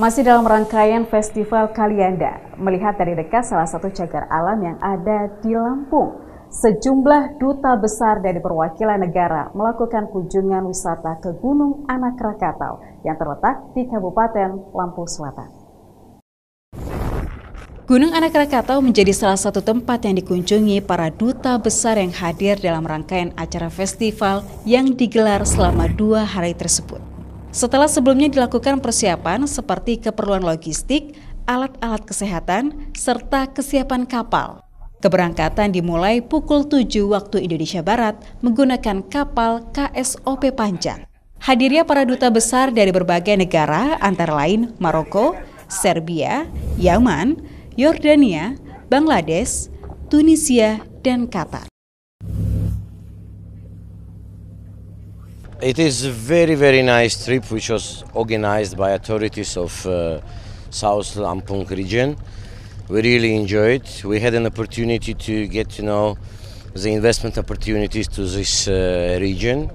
Masih dalam rangkaian Festival Kalianda, melihat dari dekat salah satu cagar alam yang ada di Lampung, sejumlah duta besar dari perwakilan negara melakukan kunjungan wisata ke Gunung Anak Krakatau yang terletak di Kabupaten Lampung Selatan. Gunung Anak Krakatau menjadi salah satu tempat yang dikunjungi para duta besar yang hadir dalam rangkaian acara festival yang digelar selama dua hari tersebut. Setelah sebelumnya dilakukan persiapan seperti keperluan logistik, alat-alat kesehatan, serta kesiapan kapal. Keberangkatan dimulai pukul 7 waktu Indonesia Barat menggunakan kapal KSOP Panjang. Hadirnya para duta besar dari berbagai negara antara lain Maroko, Serbia, Yaman, Yordania, Bangladesh, Tunisia, dan Qatar. It is a very, very nice trip which was organized by authorities of uh, South Lampung region. We really enjoyed. We had an opportunity to get to know the investment opportunities to this uh, region.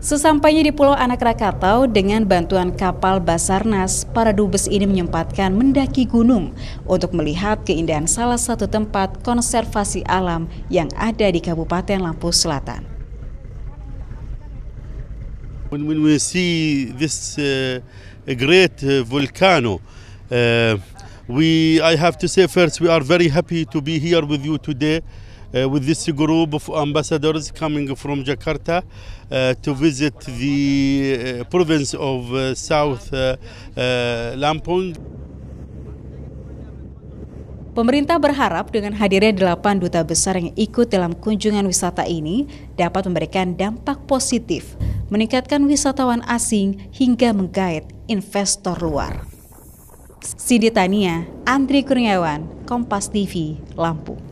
Sesampainya di Pulau Anak Krakatau dengan bantuan kapal Basarnas, para dubes ini menyempatkan mendaki gunung untuk melihat keindahan salah satu tempat konservasi alam yang ada di Kabupaten Lampung Selatan. When, when we see this uh, great uh, volcano, uh, we I have to say first we are very happy to be here with you today uh, with this group of ambassadors coming from Jakarta uh, to visit the uh, province of uh, South uh, uh, Lampung. Pemerintah berharap dengan hadirnya delapan duta besar yang ikut dalam kunjungan wisata ini dapat memberikan dampak positif, meningkatkan wisatawan asing hingga menggait investor luar. Sidi Tania, Andri Kurniawan, Kompas TV, Lampung.